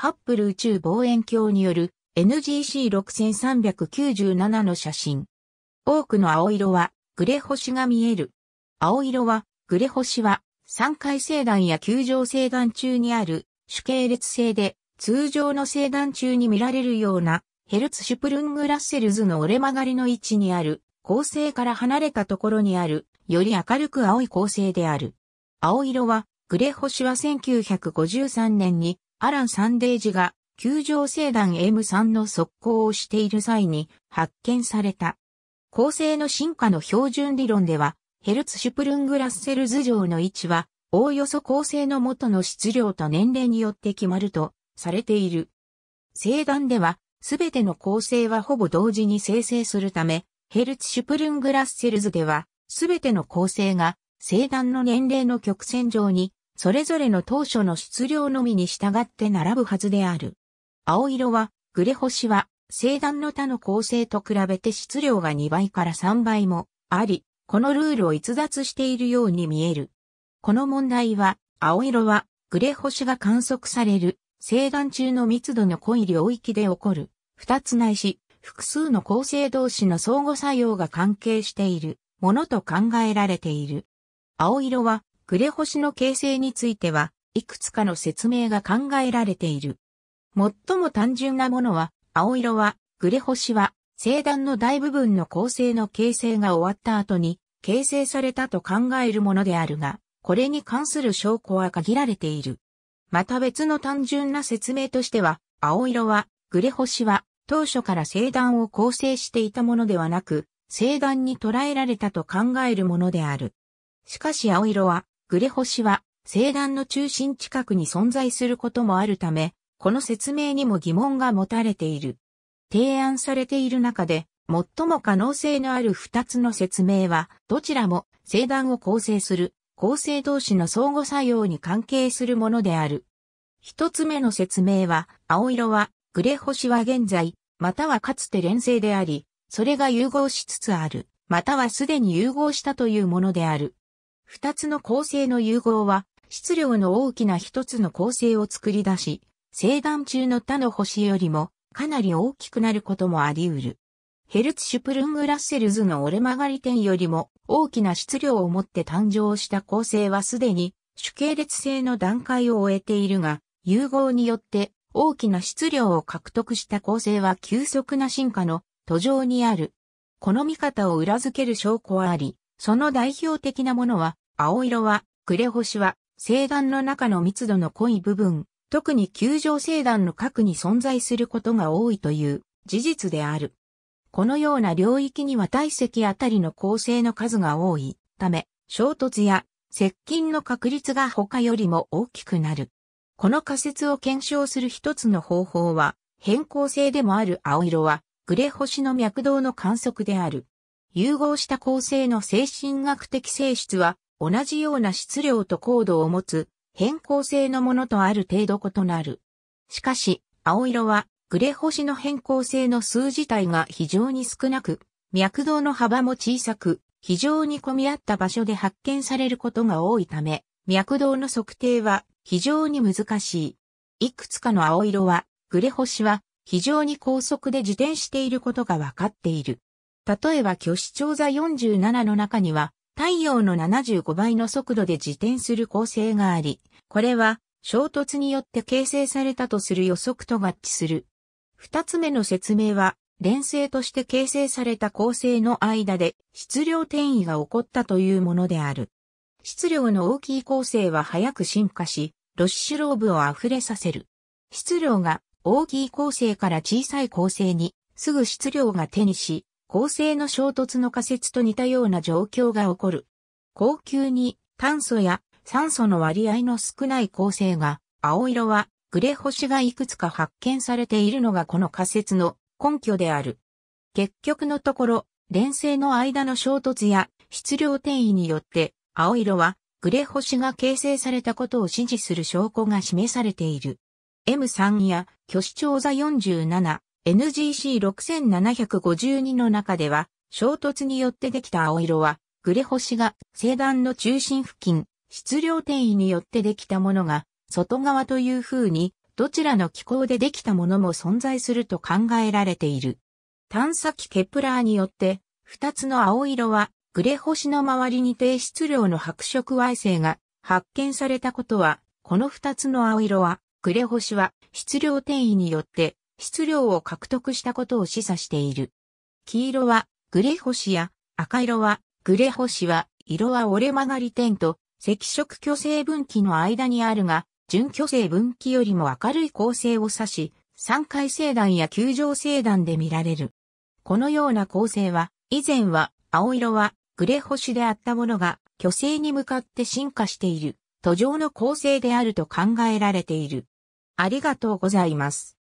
ハッブル宇宙望遠鏡による NGC6397 の写真。多くの青色はグレ星が見える。青色は、グレ星は、三回星団や球状星団中にある主系列星で、通常の星団中に見られるような、ヘルツシュプルングラッセルズの折れ曲がりの位置にある、恒星から離れたところにある、より明るく青い恒星である。青色は、グレ星は1953年にアラン・サンデージが、球状星団 M3 の速攻をしている際に発見された。構成の進化の標準理論では、ヘルツシュプルングラッセルズ上の位置は、おおよそ構成の元の質量と年齢によって決まるとされている。星団では、すべての構成はほぼ同時に生成するため、ヘルツシュプルングラッセル図では、すべての構成が星団の年齢の曲線上にそれぞれの当初の質量のみに従って並ぶはずである。青色は、グレ星は、星団の他の構成と比べて質量が2倍から3倍もあり、このルールを逸脱しているように見える。この問題は、青色は、グレ星が観測される、星団中の密度の濃い領域で起こる、二つないし、複数の構成同士の相互作用が関係しているものと考えられている。青色はグレ星の形成については、いくつかの説明が考えられている。最も単純なものは、青色は、グレ星は、星団の大部分の構成の形成が終わった後に、形成されたと考えるものであるが、これに関する証拠は限られている。また別の単純な説明としては、青色は、グレ星は、当初から星団を構成していたものではなく、星団に捉えられたと考えるものである。しかし青色は、グレ星は星団の中心近くに存在することもあるため、この説明にも疑問が持たれている。提案されている中で、最も可能性のある二つの説明は、どちらも星団を構成する構成同士の相互作用に関係するものである。一つ目の説明は、青色は、グレ星は現在、またはかつて連星であり、それが融合しつつある、またはすでに融合したというものである。二つの構成の融合は、質量の大きな一つの構成を作り出し、星団中の他の星よりもかなり大きくなることもあり得る。ヘルツシュプルング・ラッセルズの折れ曲がり点よりも大きな質量を持って誕生した構成はすでに主系列性の段階を終えているが、融合によって大きな質量を獲得した構成は急速な進化の途上にある。この見方を裏付ける証拠はあり、その代表的なものは、青色は、暮れ星は、星団の中の密度の濃い部分、特に球状星団の核に存在することが多いという事実である。このような領域には体積あたりの構成の数が多いため、衝突や接近の確率が他よりも大きくなる。この仮説を検証する一つの方法は、変更性でもある青色は、グレ星の脈動の観測である。融合した構成の精神学的性質は、同じような質量と高度を持つ変更性のものとある程度異なる。しかし、青色はグレ星の変更性の数自体が非常に少なく、脈動の幅も小さく、非常に混み合った場所で発見されることが多いため、脈動の測定は非常に難しい。いくつかの青色は、グレ星は非常に高速で自転していることがわかっている。例えば虚子長座47の中には、太陽の75倍の速度で自転する構成があり、これは衝突によって形成されたとする予測と合致する。二つ目の説明は、連星として形成された構成の間で質量転移が起こったというものである。質量の大きい構成は早く進化し、ロッシュローブを溢れさせる。質量が大きい構成から小さい構成にすぐ質量が手にし、恒星の衝突の仮説と似たような状況が起こる。高級に炭素や酸素の割合の少ない恒星が、青色はグレ星がいくつか発見されているのがこの仮説の根拠である。結局のところ、連星の間の衝突や質量転移によって、青色はグレ星が形成されたことを支持する証拠が示されている。M3 や巨視調座47、NGC6752 の中では、衝突によってできた青色は、グレ星が星団の中心付近、質量転移によってできたものが、外側という風に、どちらの気候でできたものも存在すると考えられている。探査機ケプラーによって、二つの青色は、グレ星の周りに低質量の白色矮星が発見されたことは、この二つの青色は、グレ星は質量転移によって質量を獲得したことを示唆している。黄色はグレ星や赤色はグレ星は色は折れ曲がり点と赤色巨星分岐の間にあるが、準巨星分岐よりも明るい構成を指し、三回星団や球状星団で見られる。このような構成は、以前は青色はグレ星であったものが巨星に向かって進化している途上の構成であると考えられている。ありがとうございます。